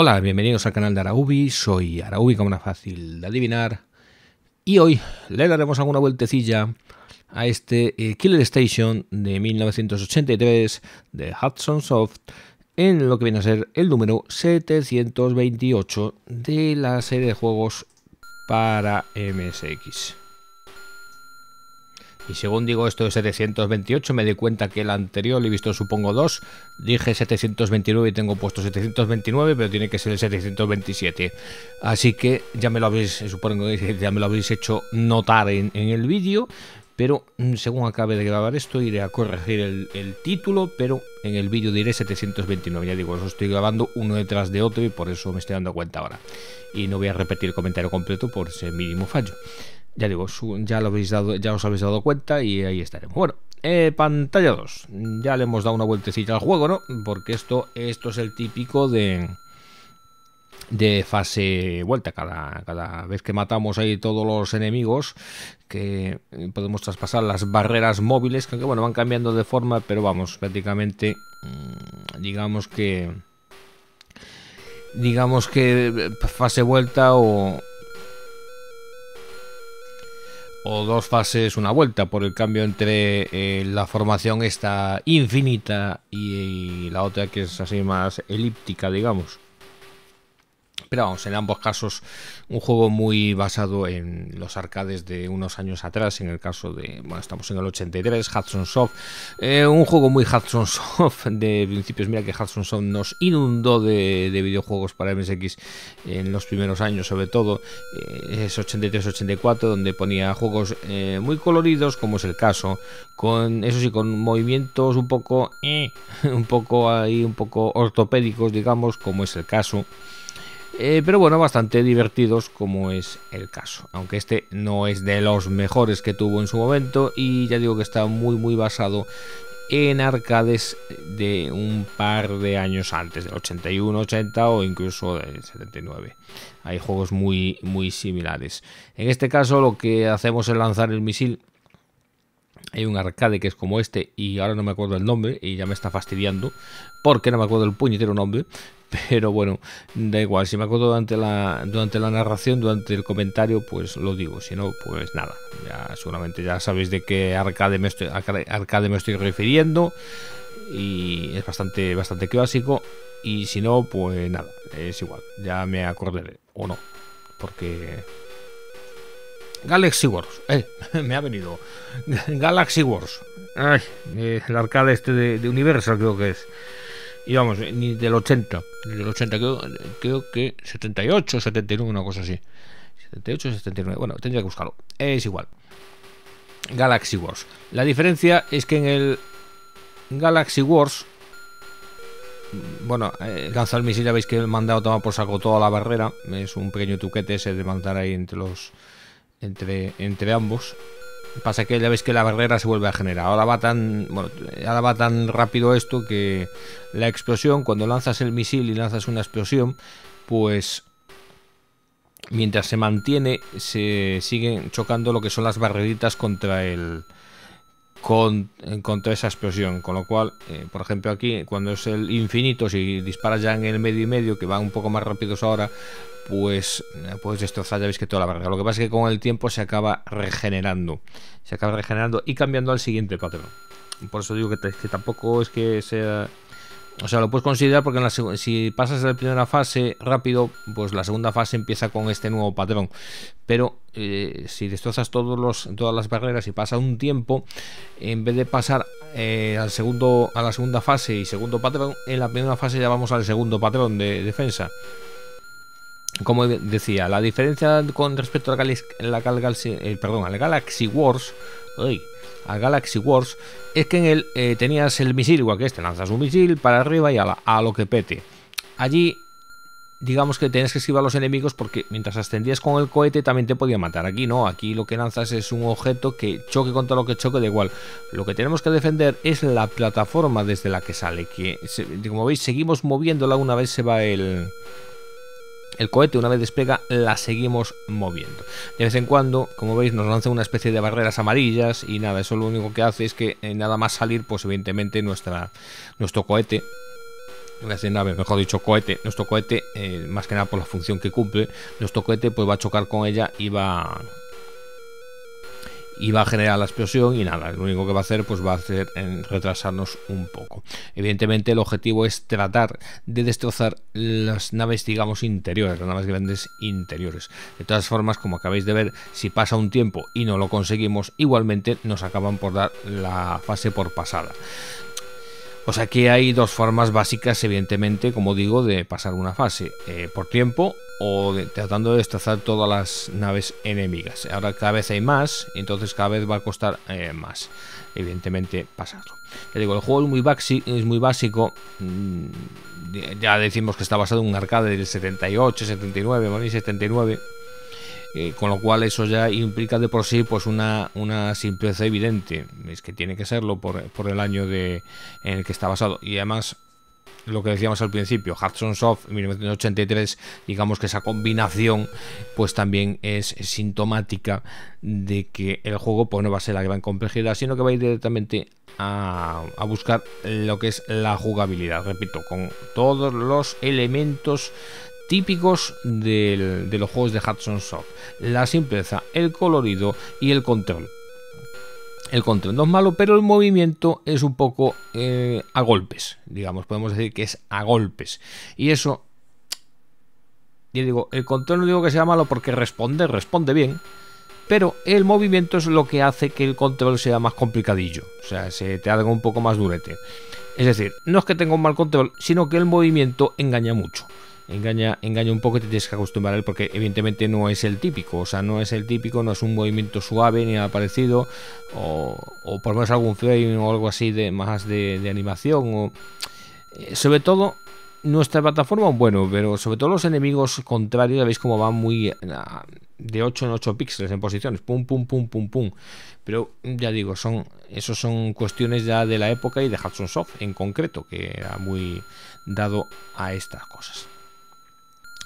Hola, bienvenidos al canal de Araubi, soy Araubi como una fácil de adivinar y hoy le daremos alguna vueltecilla a este eh, Killer Station de 1983 de Hudson Soft en lo que viene a ser el número 728 de la serie de juegos para MSX. Y según digo esto de 728, me di cuenta que el anterior le he visto supongo dos, dije 729 y tengo puesto 729, pero tiene que ser el 727. Así que ya me lo habéis, eh, supongo ya me lo habéis hecho notar en, el vídeo, pero mm, según acabe de grabar esto iré a corregir el, título, pero en el vídeo diré 729, ya digo, eso estoy grabando uno detrás de otro y por eso me estoy dando cuenta ahora. Y no voy a repetir el comentario completo por ese mínimo fallo ya digo, ya, lo habéis dado, ya os habéis dado cuenta y ahí estaremos. Bueno, eh, pantalla 2. Ya le hemos dado una vueltecita al juego, ¿no? Porque esto, esto es el típico de de fase vuelta cada, vez que matamos ahí todos los enemigos que podemos traspasar las barreras móviles que bueno van cambiando de forma pero vamos prácticamente mm, digamos que digamos que fase vuelta o, o dos fases una vuelta por el cambio entre eh, la formación esta infinita y la otra que es así más elíptica, digamos. Pero vamos, en ambos casos, un juego muy basado en los arcades de unos años atrás. En el caso de, bueno, estamos en el 83, Hudson Soft. Eh, un juego muy Hudson Soft de principios. Mira que Hudson Soft nos inundó de, videojuegos para MSX en los primeros años, sobre todo. Eh, es 83-84, donde ponía juegos eh, muy coloridos, como es el caso. Con, eso sí, con movimientos un poco, un poco ahí, un poco ortopédicos, digamos, como es el caso. Eh, pero bueno, bastante divertidos como es el caso. Aunque este no es de los mejores que tuvo en su momento y ya digo que está muy muy basado en arcades de un par de años antes, del 81, 80 o incluso del 79. Hay juegos muy, muy similares. En este caso lo que hacemos es lanzar el misil. Hay un arcade que es como este y ahora no me acuerdo el nombre y ya me está fastidiando porque no me acuerdo el puñetero nombre pero bueno, da igual, si me acuerdo durante la, durante la narración, durante el comentario, pues lo digo, si no, pues nada, ya seguramente ya sabéis de qué arcade me estoy, arcade me estoy refiriendo y es bastante, bastante clásico y si no, pues nada, es igual, ya me acordaré o no, porque... Galaxy Wars, eh, me ha venido. Galaxy Wars, eh, el arcade este de, de Universal creo que es y vamos, ni del 80, del 80, creo, que 78, 79, una cosa así. 78, 79, bueno, tendría que buscarlo. Es igual. Galaxy Wars. La diferencia es que en el Galaxy Wars, bueno, eh, lanzar el misil, ya veis que el mandado toma por saco toda la barrera. Es un pequeño tuquete ese de mandar ahí entre los. entre, entre ambos. Pasa que ya veis que la barrera se vuelve a generar. Ahora va tan, ahora va tan rápido esto que la explosión, cuando lanzas el misil y lanzas una explosión, pues mientras se mantiene, se siguen chocando lo que son las barreritas contra el, con, eh, con esa explosión. Con lo cual, eh, por ejemplo, aquí cuando es el infinito, si disparas ya en el medio y medio, que van un poco más rápidos ahora, pues eh, puedes destrozar, ya veis que toda la verdad, Lo que pasa es que con el tiempo se acaba regenerando. Se acaba regenerando y cambiando al siguiente patrón. Por eso digo que tampoco es que sea o sea, lo puedes considerar porque si pasas a la primera fase rápido, pues la segunda fase empieza con este nuevo patrón. Pero eh, si destrozas todos los, todas las barreras y pasa un tiempo, en vez de pasar eh, al segundo, a la segunda fase y segundo patrón, en la primera fase ya vamos al segundo patrón de defensa. Como decía, la diferencia con respecto a la, Galaxy, la eh, perdón, a Galaxy Wars a Galaxy Wars es que en él eh, tenías el misil igual que este, lanzas un misil para arriba y a, lo que pete. Allí digamos que tenías que esquivar a los enemigos porque mientras ascendías con el cohete también te podía matar. Aquí no, aquí lo que lanzas es un objeto que choque contra lo que choque, da igual. Lo que tenemos que defender es la plataforma desde la que sale, que como veis seguimos moviéndola una vez se va el, el cohete una vez despega la seguimos moviendo. De vez en cuando, como veis, nos lanza una especie de barreras amarillas y nada, eso lo único que hace es que eh, nada más salir, pues evidentemente nuestra, nuestro cohete mejor dicho, cohete. Nuestro cohete, eh, más que nada por la función que cumple, nuestro cohete pues va a chocar con ella y va, y va a generar la explosión y nada, lo único que va a hacer pues va a hacer en retrasarnos un poco. Evidentemente el objetivo es tratar de destrozar las naves digamos interiores, las naves grandes interiores. De todas formas, como acabáis de ver, si pasa un tiempo y no lo conseguimos, igualmente nos acaban por dar la fase por pasada. Pues aquí hay dos formas básicas, evidentemente, como digo, de pasar una fase. Eh, por tiempo o tratando de destrozar todas las naves enemigas. Ahora cada vez hay más, entonces cada vez va a costar eh, más, evidentemente, pasarlo. digo, el juego es muy, básico. Mm, ya decimos que está basado en un arcade del 78, 79, y 79. Eh, con lo cual eso ya implica de por sí pues una, simpleza evidente, es que tiene que serlo por, el año de, en el que está basado. Y además, lo que decíamos al principio, Hudson Soft 1983, digamos que esa combinación pues también es sintomática de que el juego pues no va a ser la gran complejidad, sino que va a ir directamente a, a buscar lo que es la jugabilidad, repito, con todos los elementos típicos de los juegos de Hudson Soft, la simpleza, el colorido y el control. El control no es malo, pero el movimiento es un poco eh, a golpes, digamos, podemos decir que es a golpes. Y eso, yo digo, el control no digo que sea malo porque responde, responde bien, pero el movimiento es lo que hace que el control sea más complicadillo, o sea, se te haga un poco más durete. Es decir, no es que tenga un mal control, sino que el movimiento engaña mucho engaña, engaña un poco y te tienes que acostumbrar a él porque evidentemente no es el típico, o sea, no es el típico, no es un movimiento suave ni nada parecido, o, por lo menos algún frame o algo así de más de, animación, o eh, sobre todo nuestra plataforma, bueno, pero sobre todo los enemigos contrarios, ya veis cómo van muy eh, de 8 en 8 píxeles en posiciones, pum, pum, pum, pum, pum. Pero ya digo, son esos son cuestiones ya de la época y de Hudson Soft en concreto, que era muy dado a estas cosas.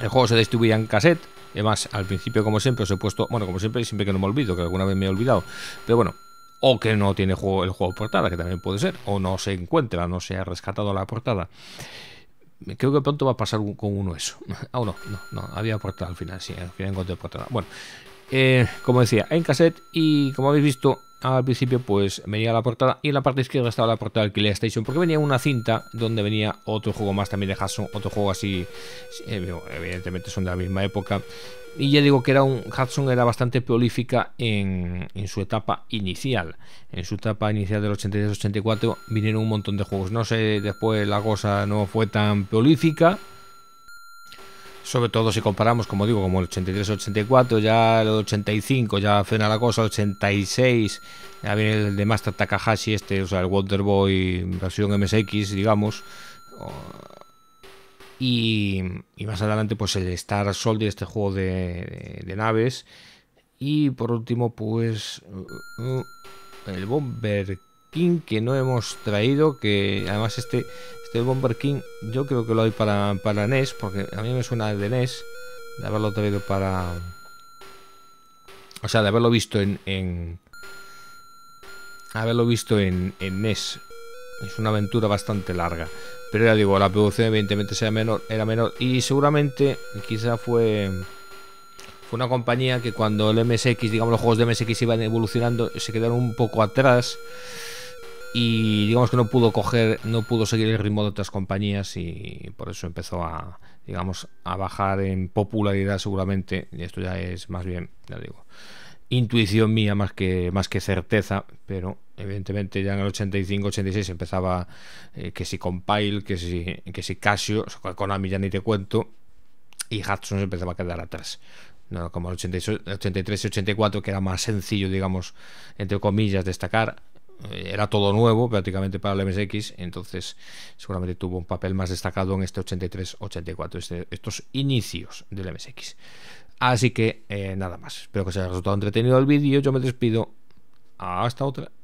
El juego se distribuía en cassette. Además, al principio, como siempre, os he puesto. Bueno, como siempre, siempre que no me olvido, que alguna vez me he olvidado. Pero bueno, o que no tiene juego, el juego portada, que también puede ser, o no se encuentra, no se ha rescatado la portada. Creo que pronto va a pasar con uno eso. Ah, no, no, no, había portada al final, sí, al final encontré portada. Bueno, eh, como decía, en cassette y como habéis visto, al principio pues venía la portada y en la parte izquierda estaba la portada del Station porque venía una cinta donde venía otro juego más también de Hudson, otro juego así, eh, evidentemente son de la misma época. Y ya digo que era un Hudson era bastante prolífica en, en su etapa inicial. En su etapa inicial del 83-84 vinieron un montón de juegos. No sé, después la cosa no fue tan prolífica sobre todo si comparamos, como digo, como el 83-84, ya el 85 ya frena la cosa, el 86 ya viene el de Master Takahashi, este, o sea, el Wonderboy versión MSX, digamos. Oh, y, más adelante, pues el Star Soldier, este juego de, de naves. Y por último, pues uh, uh, el Bomber King que no hemos traído, que además este el este Bomber King yo creo que lo hay para, NES, porque a mí me suena de NES, de haberlo traído para... O sea, de haberlo visto en... haberlo visto en, en NES. Es una aventura bastante larga. Pero ya digo, la producción evidentemente menor, era menor. Y seguramente quizá fue una compañía que cuando el MSX, digamos los juegos de MSX iban evolucionando, se quedaron un poco atrás y digamos que no pudo coger, no pudo seguir el ritmo de otras compañías y por eso empezó a, digamos, a bajar en popularidad seguramente, y esto ya es más bien, ya digo, intuición mía más que, más que certeza, pero evidentemente ya en el 85-86 empezaba eh, que si Compile, que si, que si Casio, Konami ya ni te cuento, y Hudson empezaba a quedar atrás. No, como el 83 84, que era más sencillo, digamos, entre comillas, destacar eh, era todo nuevo prácticamente para el MSX, entonces seguramente tuvo un papel más destacado en este 83-84, este, estos inicios del MSX. Así que eh, nada más, espero que os haya resultado entretenido el vídeo, yo me despido, hasta otra.